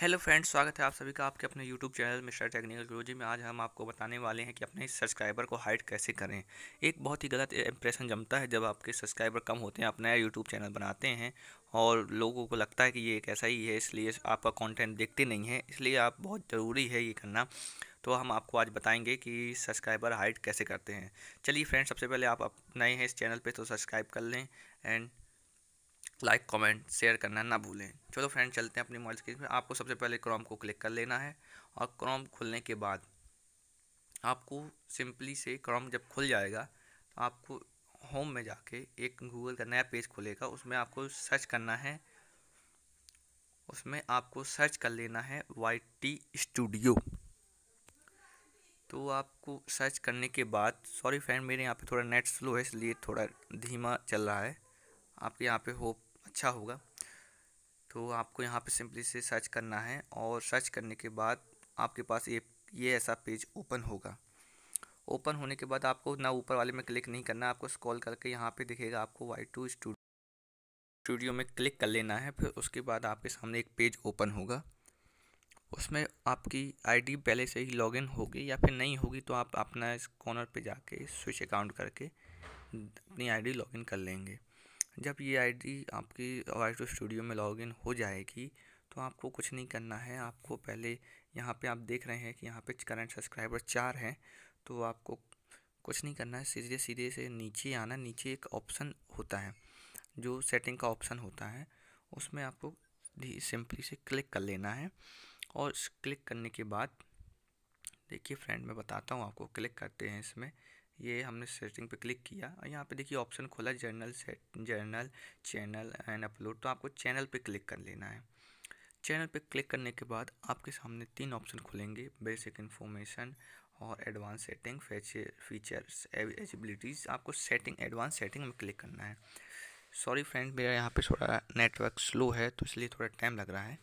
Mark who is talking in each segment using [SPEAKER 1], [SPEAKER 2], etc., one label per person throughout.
[SPEAKER 1] hello friends स्वागत है आप सभी का आपके अपने YouTube channel mister technical Guruji में आज हम आपको बताने वाले हैं कि अपने सब्सक्राइबर को हाइड कैसे करें एक बहुत ही गलत इंप्रेशन जमता है जब आपके सब्सक्राइबर कम होते हैं आप नया यूट्यूब चैनल बनाते हैं और लोगों को लगता है कि ये कैसा ही है इसलिए आपका कॉन्टेंट देखते नहीं है इसलिए आप बहुत ज़रूरी है ये करना तो हम आपको आज बताएंगे कि सब्सक्राइबर हाइड कैसे करते हैं चलिए फ्रेंड्स सबसे पहले आप नए हैं इस चैनल पर तो सब्सक्राइब कर लें एंड लाइक कमेंट शेयर करना ना भूलें चलो फ्रेंड चलते हैं अपनी मोबाइल स्क्रीन पर आपको सबसे पहले क्रोम को क्लिक कर लेना है और क्रोम खुलने के बाद आपको सिंपली से क्रोम जब खुल जाएगा तो आपको होम में जाके एक गूगल का नया पेज खुलेगा उसमें आपको सर्च करना है उसमें आपको सर्च कर लेना है वाई टी स्टूडियो तो आपको सर्च करने के बाद सॉरी फ्रेंड मेरे यहाँ पे थोड़ा नेट स्लो है इसलिए थोड़ा धीमा चल रहा है आपके यहाँ पे होप अच्छा होगा तो आपको यहाँ पे सिंपली से सर्च करना है और सर्च करने के बाद आपके पास ये ये ऐसा पेज ओपन होगा ओपन होने के बाद आपको ना ऊपर वाले में क्लिक नहीं करना आपको स्क्रॉल करके यहाँ पे दिखेगा आपको वाई टू स्टूडियो में क्लिक कर लेना है फिर उसके बाद आपके सामने एक पेज ओपन होगा उसमें आपकी आईडी पहले से ही लॉगिन होगी या फिर नहीं होगी तो आप अपना इस कॉर्नर पे जाके स्विच अकाउंट करके अपनी आईडी लॉगिन कर लेंगे जब ये आईडी आपकी वॉइस टू स्टूडियो में लॉगिन हो जाएगी तो आपको कुछ नहीं करना है आपको पहले यहाँ पे आप देख रहे हैं कि यहाँ पे करंट सब्सक्राइबर चार हैं तो आपको कुछ नहीं करना है सीधे सीधे से नीचे आना नीचे एक ऑप्शन होता है जो सेटिंग का ऑप्शन होता है उसमें आपको सिंपली से क्लिक कर लेना है और क्लिक करने के बाद देखिए फ्रेंड मैं बताता हूँ आपको क्लिक करते हैं इसमें ये हमने सेटिंग पे क्लिक किया और यहाँ पे देखिए ऑप्शन खोला general set general channel and upload तो आपको चैनल पे क्लिक कर लेना है चैनल पे क्लिक करने के बाद आपके सामने तीन ऑप्शन खुलेंगे बेसिक इन्फॉर्मेशन और एडवांस सेटिंग फीचर्स एजिबिलिटीज़ आपको सेटिंग एडवांस सेटिंग में क्लिक करना है सॉरी फ्रेंड मेरा यहाँ पर थोड़ा नेटवर्क स्लो है तो इसलिए थोड़ा टाइम लग रहा है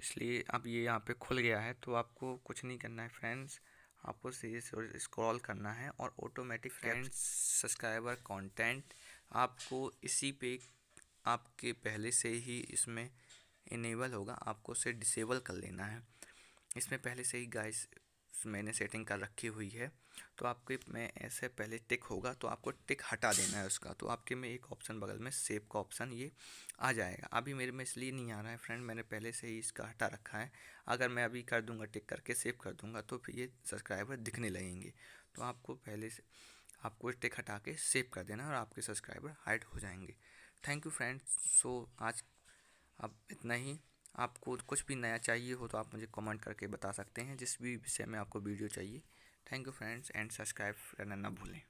[SPEAKER 1] इसलिए अब ये यहाँ पे खुल गया है तो आपको कुछ नहीं करना है फ्रेंड्स आपको सीरीज स्क्रॉल करना है और ऑटोमेटिक फ्रेंड सब्सक्राइबर कंटेंट आपको इसी पे आपके पहले से ही इसमें इनेबल होगा आपको उसे डिसेबल कर लेना है इसमें पहले से ही गाइस मैंने सेटिंग कर रखी हुई है तो आपके में ऐसे पहले टिक होगा तो आपको टिक हटा देना है उसका तो आपके में एक ऑप्शन बगल में सेव का ऑप्शन ये आ जाएगा अभी मेरे में इसलिए नहीं आ रहा है फ्रेंड मैंने पहले से ही इसका हटा रखा है अगर मैं अभी कर दूंगा टिक करके सेव कर दूंगा तो फिर ये सब्सक्राइबर दिखने लगेंगे तो आपको पहले से आपको टिक हटा के सेव कर देना और आपके सब्सक्राइबर हाइड हो जाएंगे थैंक यू फ्रेंड्स सो आज अब इतना ही आपको कुछ भी नया चाहिए हो तो आप मुझे कमेंट करके बता सकते हैं जिस भी विषय में आपको वीडियो चाहिए thank you friends and subscribe करना ना भूलें